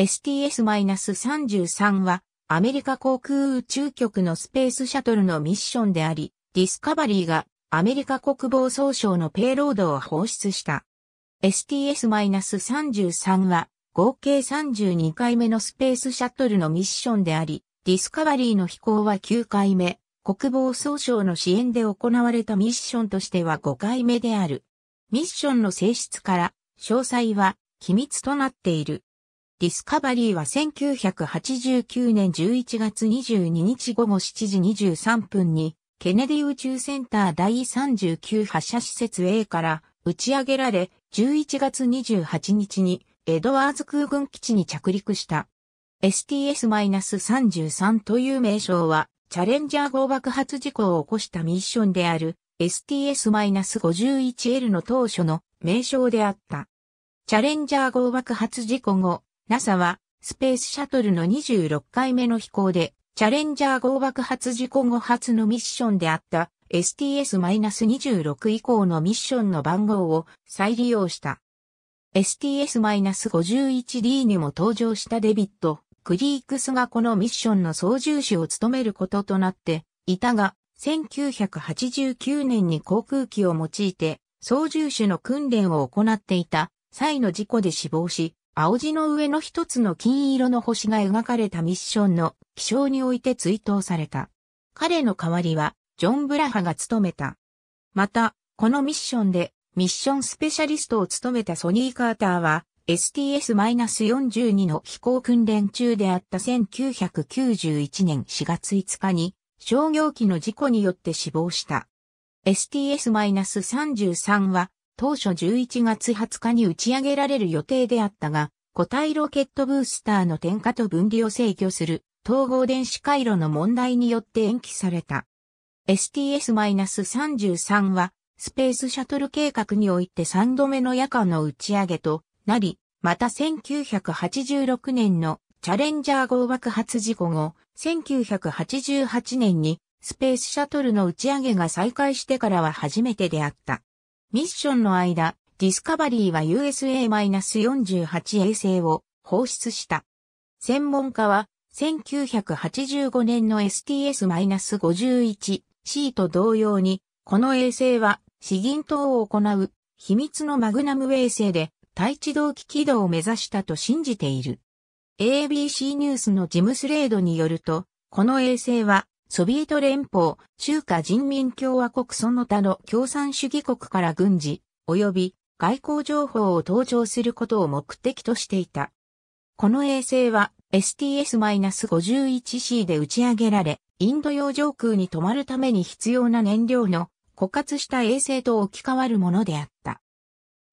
STS-33 はアメリカ航空宇宙局のスペースシャトルのミッションであり、ディスカバリーがアメリカ国防総省のペイロードを放出した。STS-33 は合計32回目のスペースシャトルのミッションであり、ディスカバリーの飛行は9回目、国防総省の支援で行われたミッションとしては5回目である。ミッションの性質から、詳細は機密となっている。ディスカバリーは1989年11月22日午後7時23分に、ケネディ宇宙センター第39発射施設 A から打ち上げられ、11月28日にエドワーズ空軍基地に着陸した。STS-33 という名称は、チャレンジャー号爆発事故を起こしたミッションである STS-51L の当初の名称であった。チャレンジャー号爆発事故後、NASA は、スペースシャトルの26回目の飛行で、チャレンジャー号爆発事故後初のミッションであった STS-26 以降のミッションの番号を再利用した。STS-51D にも登場したデビット・クリークスがこのミッションの操縦士を務めることとなっていたが、1989年に航空機を用いて操縦士の訓練を行っていた際の事故で死亡し、青地の上の一つの金色の星が描かれたミッションの気象において追悼された。彼の代わりは、ジョン・ブラハが務めた。また、このミッションで、ミッションスペシャリストを務めたソニー・カーターは、STS-42 の飛行訓練中であった1991年4月5日に、商業機の事故によって死亡した。STS-33 は、当初11月20日に打ち上げられる予定であったが、固体ロケットブースターの点火と分離を制御する統合電子回路の問題によって延期された。STS-33 はスペースシャトル計画において3度目の夜間の打ち上げとなり、また1986年のチャレンジャー号爆発事故後、1988年にスペースシャトルの打ち上げが再開してからは初めてであった。ミッションの間、ディスカバリーは USA-48 衛星を放出した。専門家は、1985年の STS-51C と同様に、この衛星は、死銀島を行う、秘密のマグナム衛星で、対地動機軌道を目指したと信じている。ABC ニュースのジムスレードによると、この衛星はソビエト連邦、中華人民共和国その他の共産主義国から軍事、及び外交情報を登場することを目的としていた。この衛星は STS-51C で打ち上げられ、インド洋上空に止まるために必要な燃料の枯渇した衛星と置き換わるものであった。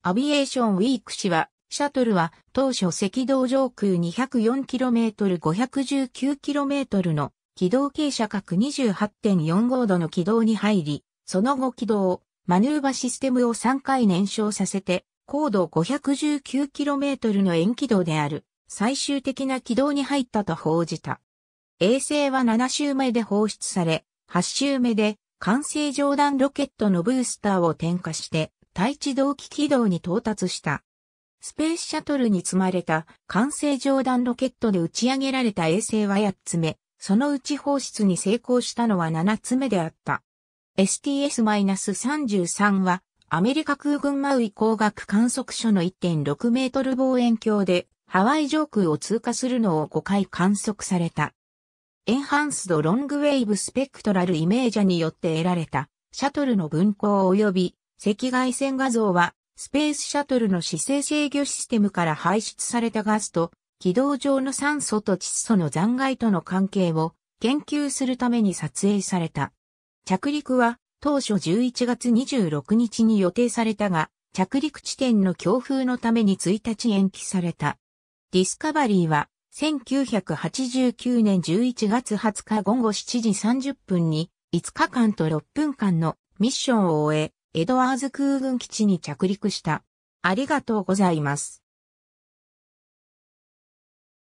アビエーションウィーク氏は、シャトルは当初赤道上空 204km519km の軌道傾斜角28.45度の軌道に入り、その後軌道、マヌーバシステムを3回燃焼させて、高度 519km の円軌道である、最終的な軌道に入ったと報じた。衛星は7周目で放出され、8周目で完成上段ロケットのブースターを点火して、対地同期軌道に到達した。スペースシャトルに積まれた完成上段ロケットで打ち上げられた衛星は8つ目、そのうち放出に成功したのは7つ目であった。STS-33 は、アメリカ空軍マウイ工学観測所の1.6メートル望遠鏡で、ハワイ上空を通過するのを5回観測された。エンハンスドロングウェイブスペクトラルイメージャによって得られた、シャトルの分光及び赤外線画像は、スペースシャトルの姿勢制御システムから排出されたガスと軌道上の酸素と窒素の残骸との関係を研究するために撮影された。着陸は当初11月26日に予定されたが、着陸地点の強風のために1日延期された。ディスカバリーは1989年11月20日午後7時30分に5日間と6分間のミッションを終え、エドワーズ空軍基地に着陸した。ありがとうございます。